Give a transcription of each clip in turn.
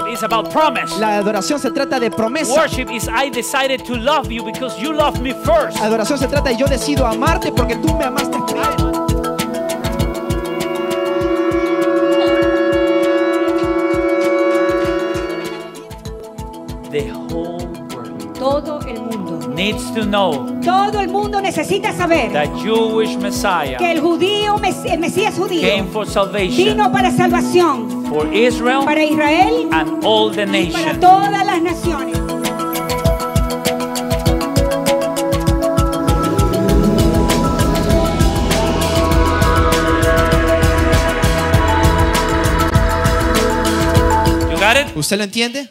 Worship is about promise. La adoración se trata de promesa. Worship is I decided to love you because you loved me first. La adoración se trata de yo decido amarte porque tú me amaste primero. The whole world Todo el mundo needs to know Todo el mundo necesita saber that Jewish Messiah que el judío el Mesías judío came for salvation. vino para salvación for Israel para Israel and all the y para todas las naciones. You got it? ¿Usted lo entiende?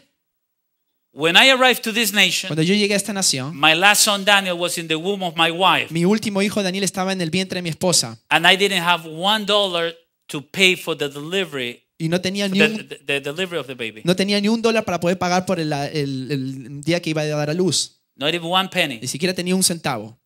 When I arrived to this nation, Cuando yo llegué a esta nación, my last son Daniel was in the womb of my wife, mi último hijo Daniel estaba en el vientre de mi esposa and I didn't have one dollar to pay for the delivery y no tenía ni un, the, the delivery of the baby. no tenía ni un dólar para poder pagar por el, el, el día que iba a dar a luz. Not even one penny. Ni siquiera tenía un centavo.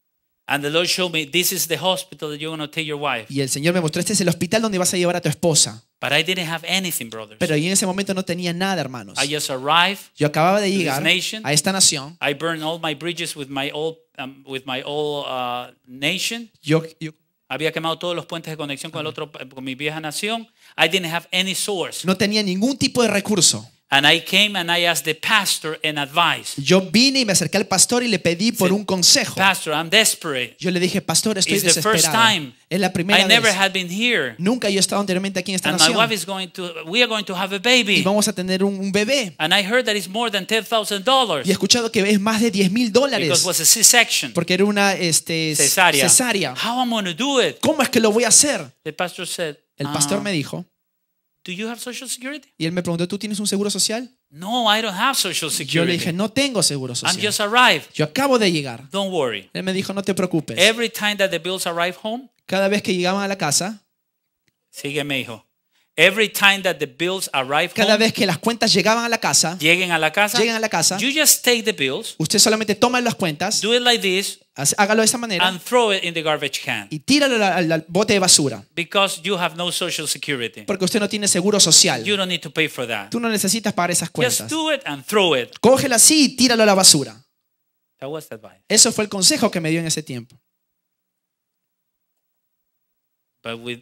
And the Lord showed me this is the hospital that you're going to take your wife. Y el Señor me mostró este es el hospital donde vas a llevar a tu esposa. But I didn't have anything, brothers. Pero yo en ese momento no tenía nada, hermanos. I just arrived yo acababa de llegar nation. a esta nación. I burned all my bridges with my old um, with my old uh, nation. Yo, yo había quemado todos los puentes de conexión con, el otro, con mi vieja nación. I didn't have any source. No tenía ningún tipo de recurso. And I came and I asked the pastor an advice. Yo vine y me acerqué al pastor y le pedí por un consejo. Pastor, I'm desperate. Yo le dije, pastor, estoy It's desesperado. The first time es la primera I vez. Never had been here. Nunca yo he estado anteriormente aquí en esta and nación. is going to, we are going to have a baby. Y vamos a tener un, un bebé. And I heard that it's more than $10,000. Y he escuchado que es más de 10 mil dólares. Because was a C-section. Porque era una este, cesárea. cesárea. How am I going to do it? ¿Cómo es que lo voy a hacer? The pastor said, El pastor uh, me dijo. Do you have social security? Y él me preguntó, ¿tú tienes un seguro social? No, I don't have social security. Yo le dije, no tengo seguro social. I'm just arrived. Yo acabo de llegar. Don't worry. Él me dijo, no te preocupes. Every time that the bills arrive home, cada vez que llegaban a la casa, sígueme, hijo time the bills arrive Cada vez que las cuentas llegaban a la casa, lleguen a la casa, a la casa, usted solamente toma las cuentas, hágalo de esa manera, y tíralo al, bote de basura, because you have no social security, porque usted no tiene seguro social, tú no necesitas pagar esas cuentas, just cógela así y tíralo a la basura. That Eso fue el consejo que me dio en ese tiempo. But with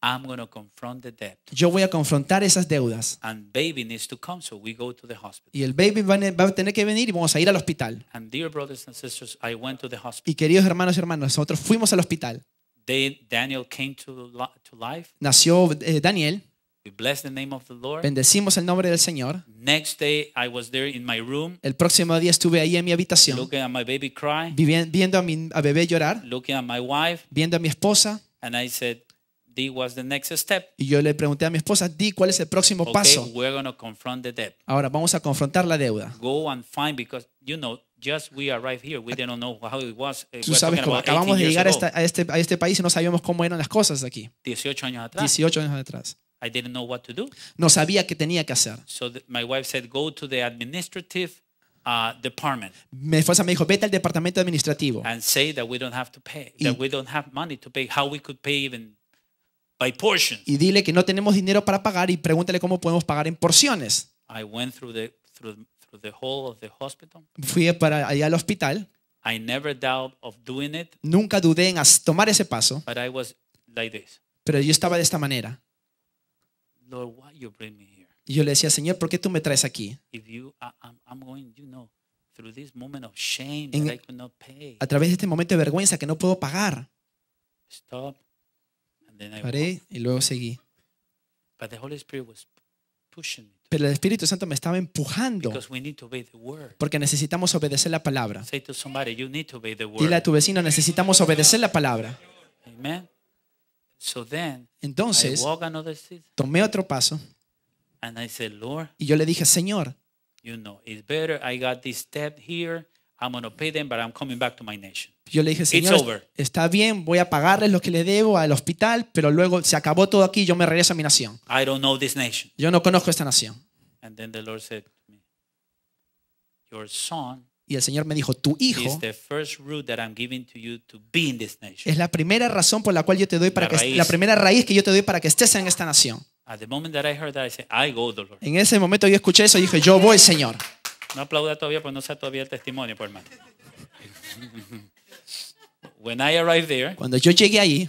I'm going to confront the debt. Yo voy a confrontar esas deudas. And baby needs to come, so we go to the hospital. Y el baby va a tener que venir y vamos a ir al hospital. And dear brothers and sisters, I went to the hospital. Y queridos hermanos y hermanas, nosotros fuimos al hospital. They, Daniel came to, to life. Nació eh, Daniel. We bless the name of the Lord. Bendecimos el nombre del Señor. Next day I was there in my room. El próximo día estuve ahí en mi habitación. Looking at my baby cry. Viendo a mi a bebé llorar. Looking at my wife. Viendo a mi esposa. And I said D, was the next step? Y yo le pregunté a mi esposa, Di, ¿cuál es el próximo okay, paso? We're gonna confront the debt. Ahora vamos a confrontar la deuda. Go and find because you know just we arrived here, we didn't know how it was. Eh, Tú sabes cómo acabamos de llegar a, esta, a, este, a este país y no sabíamos cómo eran las cosas aquí. 18 años atrás. 18 años atrás. I didn't know what to do. No sabía qué tenía que hacer. So the, my wife said, go to the administrative Uh, department. Mi esposa me dijo, vete al departamento administrativo. And say that we don't have to pay, y, that we don't have money to pay, how we could pay even y dile que no tenemos dinero para pagar y pregúntale cómo podemos pagar en porciones. Fui para allá al hospital. Nunca dudé en tomar ese paso. Pero yo estaba de esta manera. Y yo le decía, Señor, ¿por qué tú me traes aquí? A través de este momento de vergüenza que no puedo pagar. Stop Paré y luego seguí. Pero el Espíritu Santo me estaba empujando porque necesitamos obedecer la palabra. Dile a tu vecino, necesitamos obedecer la palabra. Entonces, tomé otro paso y yo le dije, Señor, yo le dije, Señor, está bien, voy a pagarles lo que le debo al hospital, pero luego se acabó todo aquí, yo me regreso a mi nación. Yo no conozco esta nación. y el Señor me dijo, tu hijo es la primera razón por la cual yo te doy para que la primera raíz que yo te doy para que estés en esta nación. En ese momento yo escuché eso y dije, yo voy, Señor. No aplauda todavía, pues no sea todavía el testimonio, por pues, hermano. When I arrived there, Cuando yo llegué allí,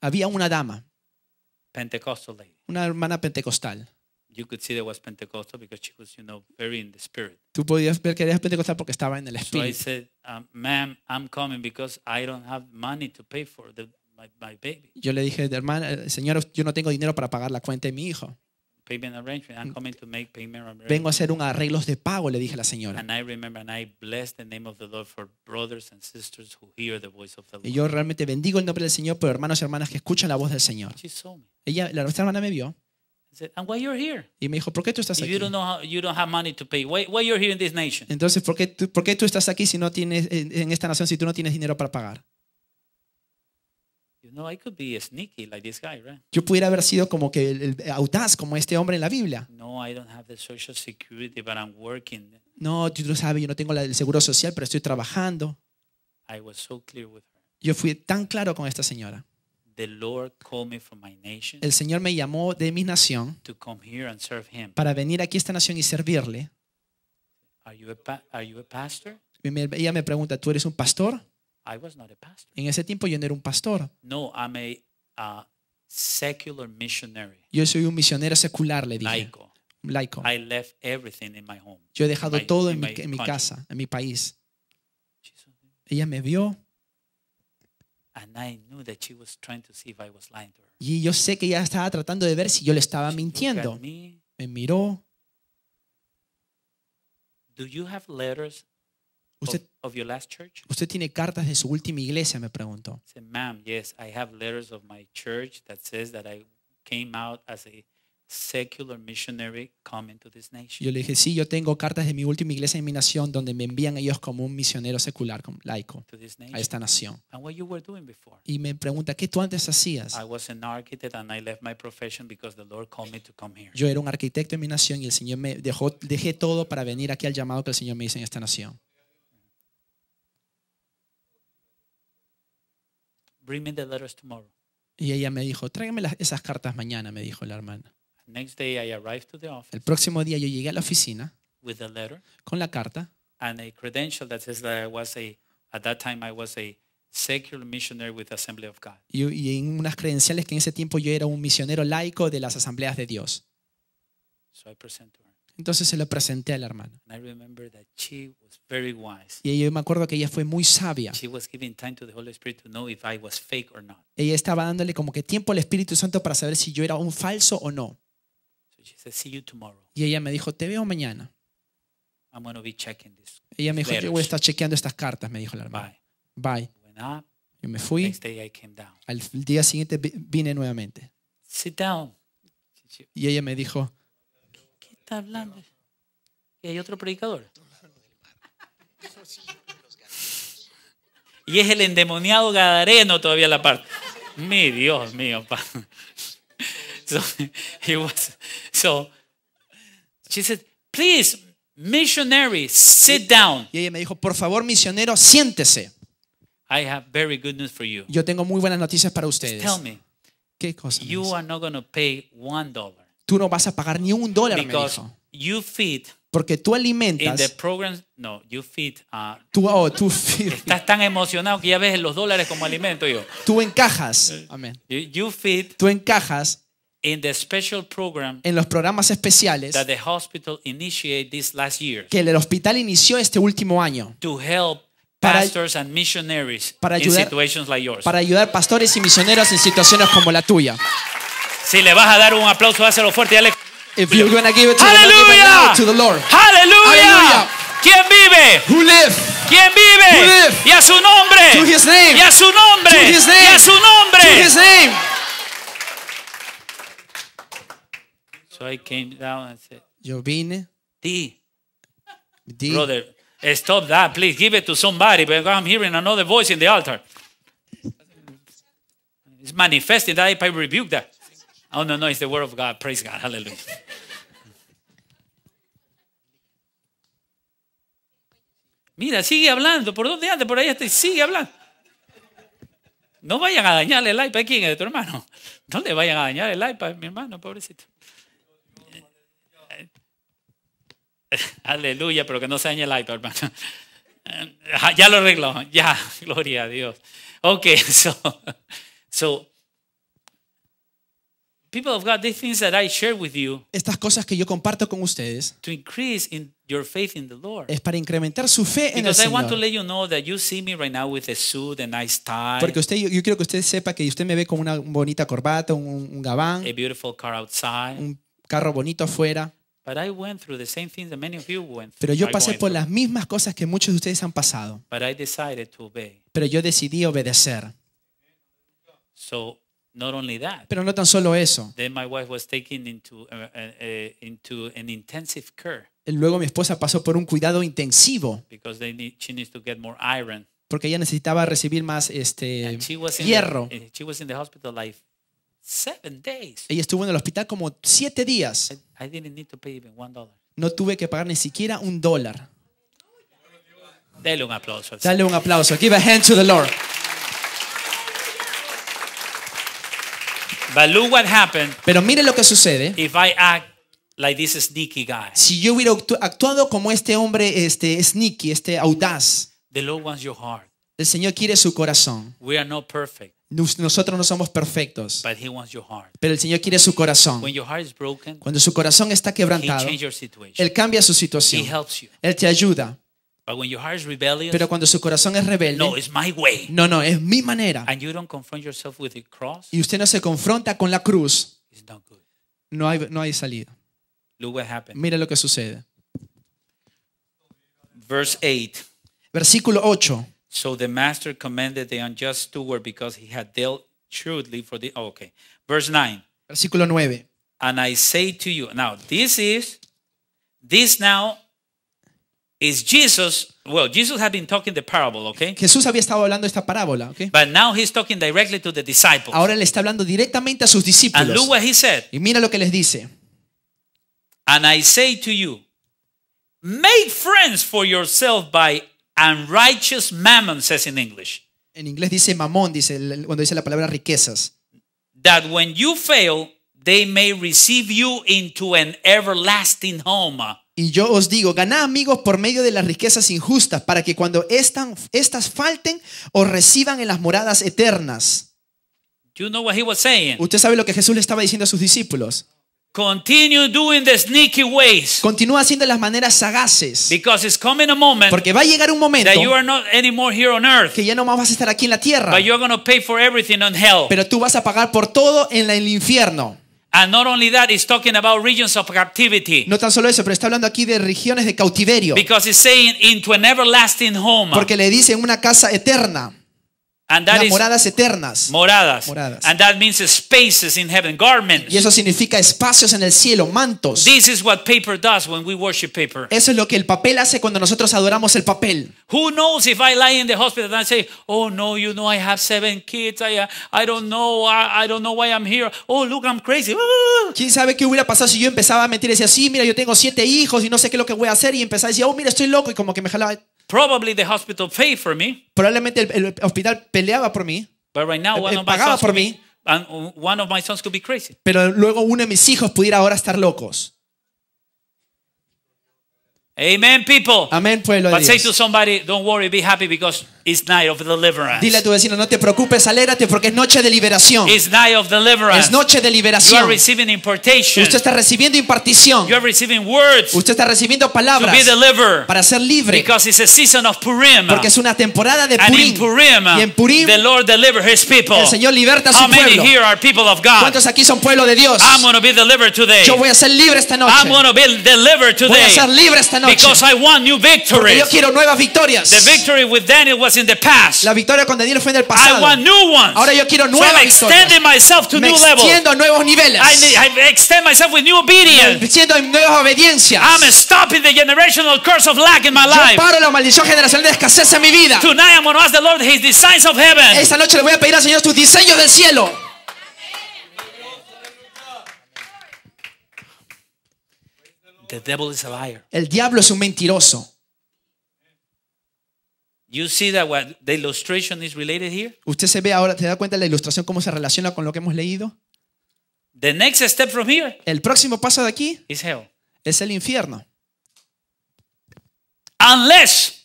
había una dama, una hermana pentecostal. Tú podías ver que era pentecostal porque estaba en el espíritu. Um, yo le dije, hermana, señora, yo no tengo dinero para pagar la cuenta de mi hijo. Vengo a hacer un arreglos de pago, le dije a la señora. Y yo realmente bendigo el nombre del Señor por hermanos y hermanas que escuchan la voz del Señor. Ella, la nuestra hermana me vio. Y me dijo, ¿por qué tú estás aquí? Entonces, ¿por qué, tú, ¿por qué tú estás aquí si no tienes en esta nación si tú no tienes dinero para pagar? Yo pudiera haber sido como que el, audaz como este hombre en la Biblia. No, I No, tú sabes, yo no tengo el seguro social, pero estoy trabajando. Yo fui tan claro con esta señora. el Señor me llamó de mi nación para venir aquí a esta nación y servirle. Are you pastor? Ella me pregunta, ¿tú eres un pastor? I was not a pastor. En ese tiempo yo no era un pastor. No, I'm a secular missionary. Yo soy un misionero secular, le dije. Laico. Laico. I left everything in my home. Yo he dejado my, todo en, mi, en mi casa, en mi país. Ella me vio. And I knew that she was trying to see if I was lying to her. Y yo sé que ella estaba tratando de ver si yo le estaba she mintiendo. Me. me miró. Do you have letters Usted, tiene cartas de su última iglesia, me preguntó. Yo le dije, sí, yo tengo cartas de mi última iglesia en mi nación donde me envían ellos como un misionero secular, como laico, a esta nación. Y me pregunta, ¿qué tú antes hacías? Yo era un arquitecto en mi nación y el Señor me dejó, dejé todo para venir aquí al llamado que el Señor me hizo en esta nación. Y ella me dijo, tráigame las, esas cartas mañana, me dijo la hermana. El próximo día yo llegué a la oficina con la carta y, en unas credenciales que en ese tiempo yo era un misionero laico de las asambleas de Dios. So I present entonces se lo presenté a la hermana. Y yo me acuerdo que ella fue muy sabia. Ella estaba dándole como que tiempo al Espíritu Santo para saber si yo era un falso o no. Y ella me dijo, te veo mañana. Ella me dijo, yo voy a estar chequeando estas cartas, me dijo la hermana. Bye. Yo me fui. Al día siguiente vine nuevamente. Y ella me dijo, está hablando? ¿Y hay otro predicador? Y es el endemoniado gadareno todavía la parte. Mi Dios mío, pa. So, he was, so, she said, please, missionary, sit down. Y ella me dijo, por favor, misionero, siéntese. I have very good news for you. Yo tengo muy buenas noticias para ustedes. tell me. ¿Qué cosa? You are not going to pay one dollar tú no vas a pagar ni un dólar, me dijo. you feed Porque tú alimentas. in the program, No, you feed. uh, tú, oh, tú, estás tan emocionado que ya ves los dólares como alimento. Yo. tú encajas, eh, amén. You, you feed Tú encajas in the special program en los programas especiales that the hospital initiated this last year que el hospital inició este último año to help Para- pastors and missionaries para in situations like yours. para ayudar pastores y misioneros en situaciones como la tuya. Si le vas a dar un aplauso, hazlo fuerte. Dale. If you're gonna give it to, the Lord. Hallelujah. ¿Quién vive? Who live? ¿Quién vive? Who live? Y a su nombre. To his name. Y a su nombre. To his name. Y a su nombre. To his name. So I came down and said, Yo vine. D. Brother, stop that, please. Give it to somebody. Because I'm hearing another voice in the altar. It's manifesting that if I rebuke that. Oh, no, no, it's the word of God. Praise God. Hallelujah. Mira, sigue hablando. ¿Por dónde anda? Por ahí está. Sigue hablando. No vayan a dañarle el iPad. ¿Quién es de tu hermano? No vayan a dañar el iPad, mi hermano, pobrecito. Aleluya, pero que no se dañe el iPad, hermano. Ya lo arreglo ya, gloria a Dios. Ok, so, so people of God, these things that I share with you, estas cosas que yo comparto con ustedes, to increase in your faith in the Lord. Es para incrementar su fe en el Señor. I want to let you know that you see me right now with a suit, a nice tie. Porque usted, yo, yo quiero que usted sepa que usted me ve con una bonita corbata, un, un gabán, a beautiful car outside. un carro bonito afuera. But I went through the same things that many of you went Pero yo pasé por las mismas cosas que muchos de ustedes han pasado. But I decided to obey. Pero yo decidí obedecer. So Not only that, Pero no tan solo eso. Then my wife was taken into, uh, uh, uh into an intensive care. Eh, luego mi esposa pasó por un cuidado intensivo. Because they need, she needs to get more iron. Porque ella necesitaba recibir más este hierro. The, eh, she was in the hospital like seven days. Ella estuvo en el hospital como siete días. I, I didn't need to pay even one dollar. No tuve que pagar ni siquiera un dólar. Dale un aplauso. Dale un aplauso. Give a hand to the Lord. Pero mire lo que sucede. Si yo hubiera actuado como este hombre este sneaky, este audaz, el Señor quiere su corazón. Nosotros no somos perfectos, pero el Señor quiere su corazón. Cuando su corazón está quebrantado, Él cambia su situación. Él te ayuda. But when your heart is rebellious, Pero cuando su corazón es rebelde, no, it's my way. no, no, es mi manera. And you don't confront yourself with the cross, y usted no se confronta con la cruz, it's not good. No, hay, no hay salida. Look what happened. Mira lo que sucede. Verse 8. Versículo 8. So the master commended the unjust steward because he had dealt shrewdly for the. Oh, okay. Verse 9. Versículo 9. And I say to you, now this is, this now is Jesus well Jesus had been talking the parable, okay? Jesús había estado hablando esta parábola, okay? But now he's talking directly to the Ahora le está hablando directamente a sus discípulos. And look he said. Y mira lo que les dice. And I say to you, make friends for yourself by unrighteous mammon says in English. En inglés dice mamón, dice cuando dice la palabra riquezas. That when you fail, they may receive you into an everlasting home. Y yo os digo, ganad amigos por medio de las riquezas injustas, para que cuando estas falten, os reciban en las moradas eternas. Usted sabe lo que Jesús le estaba diciendo a sus discípulos. Continue doing the sneaky ways. Continúa haciendo las maneras sagaces. Porque va a llegar un momento que ya no más vas a estar aquí en la tierra. everything Pero tú vas a pagar por todo en el infierno. And not only that, it's talking about regions of captivity. No tan solo eso, pero está hablando aquí de regiones de cautiverio. Because it's saying into an everlasting home. Porque le dice en una casa eterna. And moradas eternas. Moradas. spaces Y eso significa espacios en el cielo, mantos. paper Eso es lo que el papel hace cuando nosotros adoramos el papel. Who hospital "Oh no, you know I have seven kids. I don't know. I, don't know why I'm here. Oh, look, I'm crazy." Ah. ¿Quién sabe qué hubiera pasado si yo empezaba a mentir y decía, "Sí, mira, yo tengo siete hijos y no sé qué es lo que voy a hacer" y empezaba a decir, "Oh, mira, estoy loco" y como que me jalaba Probably the hospital paid for me. Probablemente el, el hospital peleaba por mí. But right now, eh, one of my pagaba sons por could mí. be- and one of my sons could be crazy. Pero luego uno de mis hijos pudiera ahora estar locos. Amen, people. Amén, pueblo de But say to somebody, don't worry, be happy because It's night of deliverance. Dile a tu vecino, no te preocupes, alégrate porque es noche de liberación. It's night of deliverance. Es noche de liberación. You are receiving impartation. Usted está recibiendo impartición. You are receiving words Usted está recibiendo palabras to be delivered. para ser libre. Because it's a season of Purim. Porque es una temporada de Purim. And in Purim y en Purim the Lord delivers his people. el Señor liberta a su How many Here are people of God? ¿Cuántos aquí son pueblo de Dios? I'm gonna be delivered today. Yo voy a ser libre esta noche. I'm gonna be delivered today. Voy a ser libre esta noche. Because I want new victories. Porque yo quiero nuevas victorias. The victory with Daniel was was in the past. La victoria con Daniel fue en el pasado. I want new ones. Ahora yo quiero nuevas so I'm myself to Me new levels. extiendo nuevos niveles. I, I extend myself with new obedience. Me extiendo nuevas obediencias. I'm stopping the generational curse of lack in my life. Yo paro la maldición generacional de escasez en mi vida. Tonight I'm going to ask the Lord His designs of heaven. Esta noche le voy a pedir al Señor tus diseños del cielo. The devil is a liar. El diablo es un mentiroso. You see that what the illustration is related here? ¿Usted se ve ahora, te da cuenta de la ilustración cómo se relaciona con lo que hemos leído? The next step from here El próximo paso de aquí is es el infierno. Unless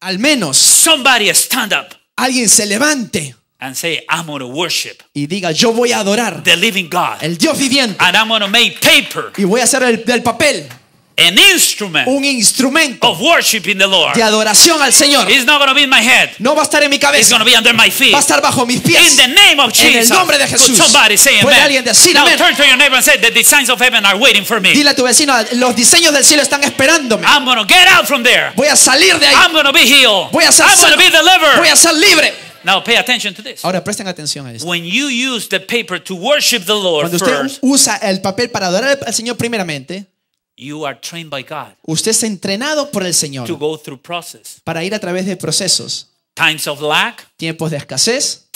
al menos somebody stand up alguien se levante and say I'm gonna worship y diga yo voy a adorar the living God el Dios viviente and I'm gonna make paper y voy a hacer el, el papel an instrument un instrumento of worship in the Lord. de adoración al Señor. It's not be in my head. No va a estar en mi cabeza. It's gonna be under my feet. Va a estar bajo mis pies. In the name of Jesus. En el nombre de Jesús. Somebody say ¿Puede amen? alguien decir Now turn to your neighbor and say the designs of heaven are waiting for me. Dile a tu vecino, los diseños del cielo están esperándome. I'm gonna get out from there. Voy a salir de ahí. I'm gonna be healed. Voy a ser I'm sano. Gonna be delivered. Voy a ser libre. Now pay attention to this. Ahora presten atención a esto. When you use the paper to worship the Lord Cuando usted first, usa el papel para adorar al Señor primeramente, Usted está entrenado por el Señor para ir a través de procesos. tiempos de escasez,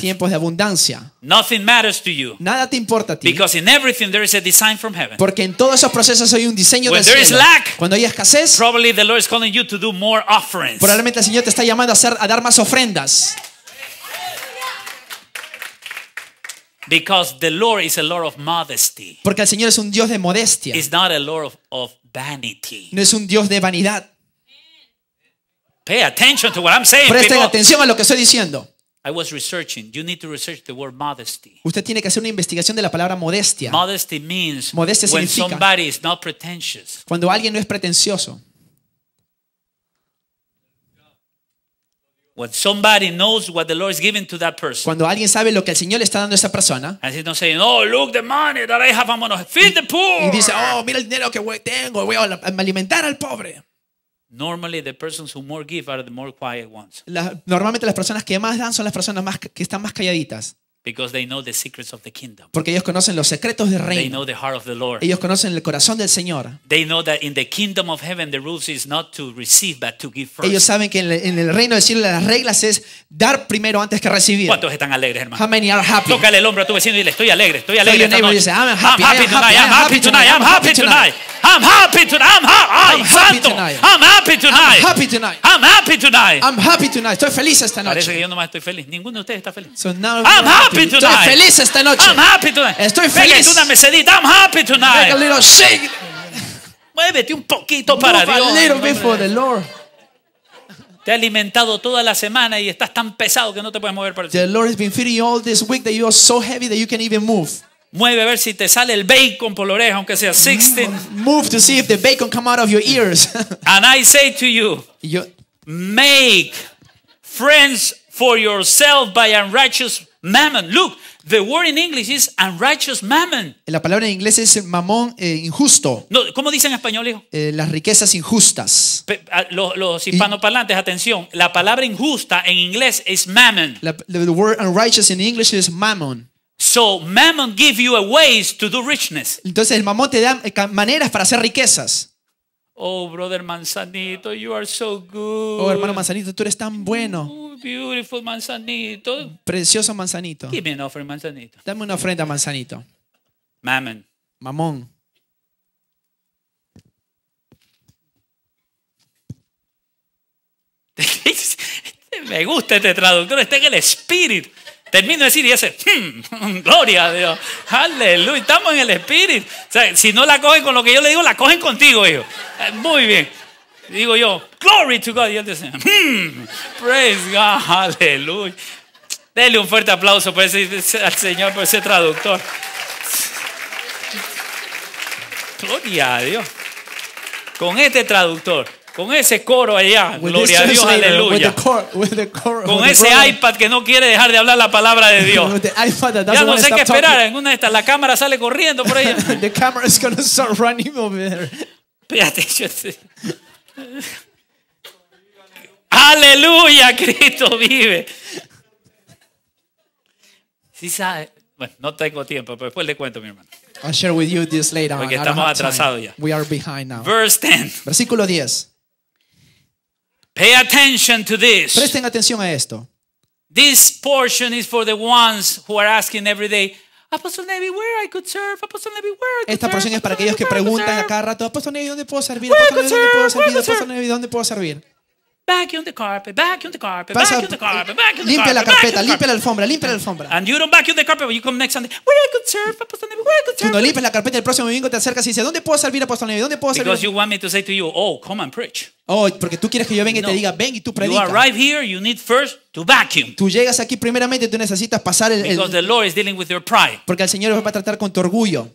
tiempos de abundancia. Nada te importa a ti. Porque en todos esos procesos hay un diseño When del cielo. Cuando hay escasez, Probablemente el Señor te está llamando a hacer a dar más ofrendas. Because the Lord is a Lord of modesty. Porque el Señor es un Dios de modestia. It's not a Lord of, of vanity. No es un Dios de vanidad. Pay attention to what I'm saying. Presten people. atención a lo que estoy diciendo. I was researching. You need to research the word modesty. Usted tiene que hacer una investigación de la palabra modestia. Modesty means modestia when somebody is not pretentious. Cuando alguien no es pretencioso. Cuando alguien sabe lo que el Señor le está dando a esa persona. Y dice, "Oh, mira el dinero que tengo, voy a alimentar al pobre." normalmente las personas que más dan son las personas más que están más calladitas. Because they know the secrets of the kingdom. Porque ellos conocen los secretos del reino. They know the heart of the Lord. Ellos conocen el corazón del Señor. They know that in the kingdom of heaven the is not to receive but to give Ellos saben que en el reino del cielo las reglas es dar primero antes que recibir. ¿Cuántos están alegres, hermano? How el hombro a estoy alegre, estoy alegre esta noche. I'm happy, I'm happy tonight, I'm happy tonight. I'm happy tonight. I'm, happy I'm happy I'm happy Estoy feliz esta noche. estoy feliz. Ninguno de ustedes está feliz happy tonight. Estoy feliz esta noche. I'm happy tonight. Estoy feliz. Pégate una mesedita. I'm happy tonight. Make a little shake. Muévete un poquito para Dios. A little bit for the Lord. Te ha alimentado toda la semana y estás tan pesado que no te puedes mover para el The Lord has been feeding you all this week that you are so heavy that you can even move. Mueve a ver si te sale el bacon por la oreja, aunque sea 16. Move to see if the bacon come out of your ears. And I say to you, you make friends for yourself by unrighteous mammon. Look, the word in English is unrighteous mammon. La palabra en inglés es mamón eh, injusto. No, ¿Cómo dicen en español, hijo? Eh, las riquezas injustas. Ah, los, los, hispanoparlantes, atención, la palabra injusta en inglés es mammon. La, the word unrighteous in English is mammon. So mammon give you a ways to do richness. Entonces el mamón te da eh, maneras para hacer riquezas. Oh, brother Manzanito, you are so good. Oh, hermano Manzanito, tú eres tan bueno. Oh, beautiful Manzanito. Precioso Manzanito. Give me Manzanito. Dame una ofrenda, Manzanito. Mamón. Mamón. Me gusta este traductor, Este en el espíritu. Termino de decir y ese, hmm, gloria a Dios, aleluya, estamos en el espíritu. si no la cogen con lo que yo le digo, la cogen contigo, hijo. Eh, muy bien. Digo yo, glory to God. Y él dice, hmm, praise God, aleluya. Dele un fuerte aplauso al Señor, por ese traductor. Gloria a Dios. Con este traductor con ese coro allá, gloria a Dios, aleluya. Con ese iPad que no quiere dejar de hablar la palabra de Dios. ya no sé qué esperar. En una de estas, la cámara sale corriendo por allá. the camera is gonna start running over Aleluya, Cristo vive. Sí sabe. Bueno, no tengo tiempo, pero después le cuento, mi hermano. I'll share with you this later Porque on. estamos atrasados ya. We are behind now. Verse 10. Versículo 10. Pay attention to this. Presten atención a esto. This portion is for the ones who are asking every day, Apostle Navy, where I could serve? Apostle Navy, where I could Esta porción serve? es para aquellos que preguntan a cada rato, Apóstol Navy, ¿dónde puedo servir? Apóstol Navy, ¿dónde puedo servir? Apóstol Navy, ¿dónde puedo servir? Vacuum the carpet, vacuum the carpet, Pasa, vacuum the carpet, vacuum the carpet. Limpia la carpeta, limpia la alfombra, limpia la alfombra. And you don't vacuum the carpet, but you come next Sunday. Where I could serve, Apostle where I could serve. Cuando limpias la carpeta el próximo domingo te acercas y dices, ¿dónde puedo servir Apostle ¿Dónde puedo servir? Because you want me to say to you, oh, come and preach. Oh, porque tú quieres que yo venga y no. te diga, ven y tú predica. You arrive here, you need first to vacuum. Tú llegas aquí primeramente, tú necesitas pasar el, Because el, the Lord is dealing with your pride. Porque el Señor va a tratar con tu orgullo.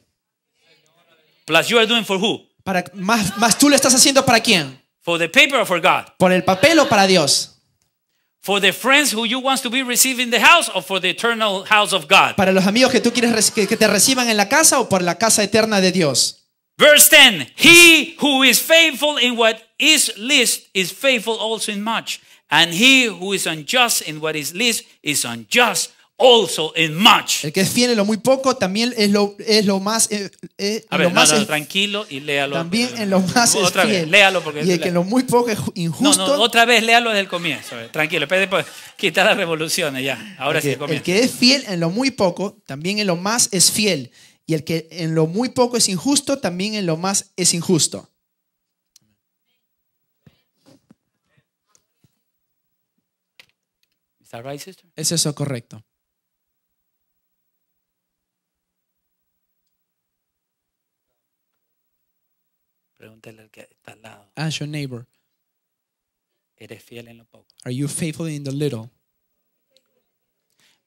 Plus you are doing for who? Para, más, más tú lo estás haciendo para quién? For the paper or for God? Por el papel o para Dios? For the friends who you want to be receiving the house or for the eternal house of God? Para los amigos que tú quieres que te reciban en la casa o por la casa eterna de Dios. Verse 10 He who is faithful in what is least is faithful also in much. And he who is unjust in what is least is unjust also in much. El que en lo muy poco también es lo, es lo más. Eh, eh, a ver, lo más tranquilo y léalo. También en lo más. es fiel. léalo porque. Y el que en lo muy poco es injusto. No, no, otra vez, léalo desde el comienzo. Tranquilo, después quita las revoluciones ya. Ahora sí, El que es fiel en lo muy poco, también en lo más es fiel. Y el que en lo muy poco es injusto, también en lo más es injusto. ¿Es eso correcto? del que está al lado? Ask your neighbor, ¿Eres fiel en lo poco? are you faithful in the little?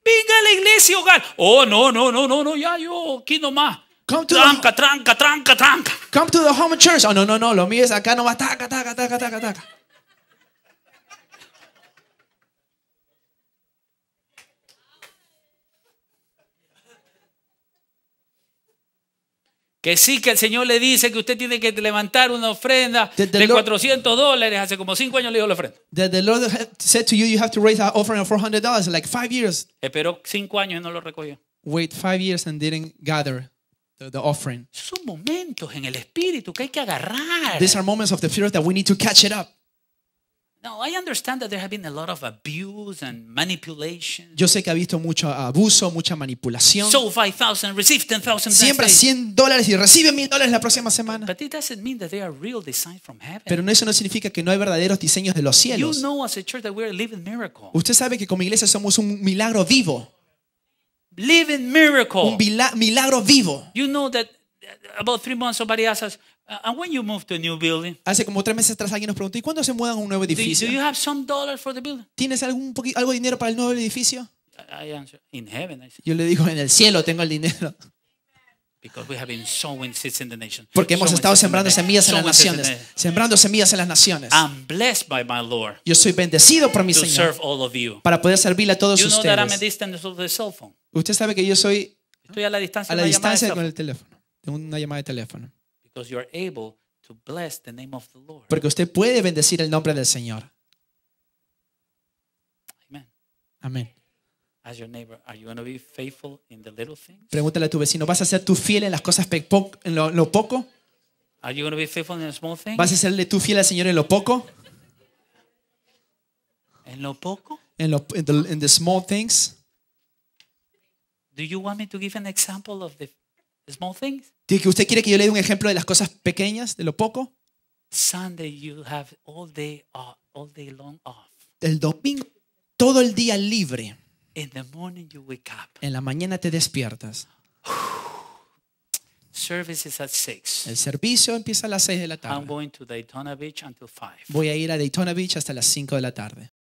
Venga a la iglesia, hogar. Oh, no, no, no, no, no, ya yo aquí nomás. Come to, the, Tranca, tranca, tranca, tranca. come to the home church. Oh, no, no, no, lo mío es acá, no va, taca, taca, taca, taca, taca. que sí que el Señor le dice que usted tiene que levantar una ofrenda de 400 dólares. Hace como 5 años le dio la ofrenda. the Lord said to you, you have to raise an offering of 400 dollars, like 5 years. Esperó 5 años y no lo recogió. Wait 5 years and didn't gather the, the offering. Son momentos en el espíritu que hay que agarrar. These are moments of the spirit that we need to catch it up. Yo sé que ha visto mucho abuso, mucha manipulación. So 5, 000, 10, 000 Siembra 100 dólares y recibe 1000 dólares la próxima semana. But it doesn't mean that they are real from heaven. Pero eso no significa que no hay verdaderos diseños de los cielos. You know, as a church, that we are miracle. Usted sabe que como iglesia somos un milagro vivo. Living miracle. Un milagro vivo. You know that about three months somebody asked us, Uh, Hace como tres meses atrás alguien nos preguntó, ¿y cuándo se mudan a un nuevo edificio? ¿Tienes algún algo de dinero para el nuevo edificio? Yo le digo, en el cielo tengo el dinero. Porque hemos estado sembrando semillas en las naciones. Sembrando semillas en las naciones. Yo soy bendecido por mi Señor. Para poder servirle a todos ustedes. Usted sabe que yo soy Estoy a la distancia, a la distancia con el teléfono. tengo una llamada de teléfono because you are able to bless the name of the Lord. Porque usted puede bendecir el nombre del Señor. Amen. Amen. As your neighbor, are you going to be faithful in the little things? Pregúntale a tu vecino, ¿vas a ser tú fiel en las cosas en lo, lo poco? Are you going to be faithful in the small things? ¿Vas a serle tú fiel al Señor en lo poco? ¿En lo poco? En lo the, in the small things. Do you want me to give an example of the Small things. ¿Usted quiere que yo le dé un ejemplo de las cosas pequeñas, de lo poco? Sunday you have all day uh, all day long off. El domingo todo el día libre. In the morning you wake up. En la mañana te despiertas. Service at six. El servicio empieza a las 6 de la tarde. I'm going to Daytona Beach until five. Voy a ir a Daytona Beach hasta las 5 de la tarde.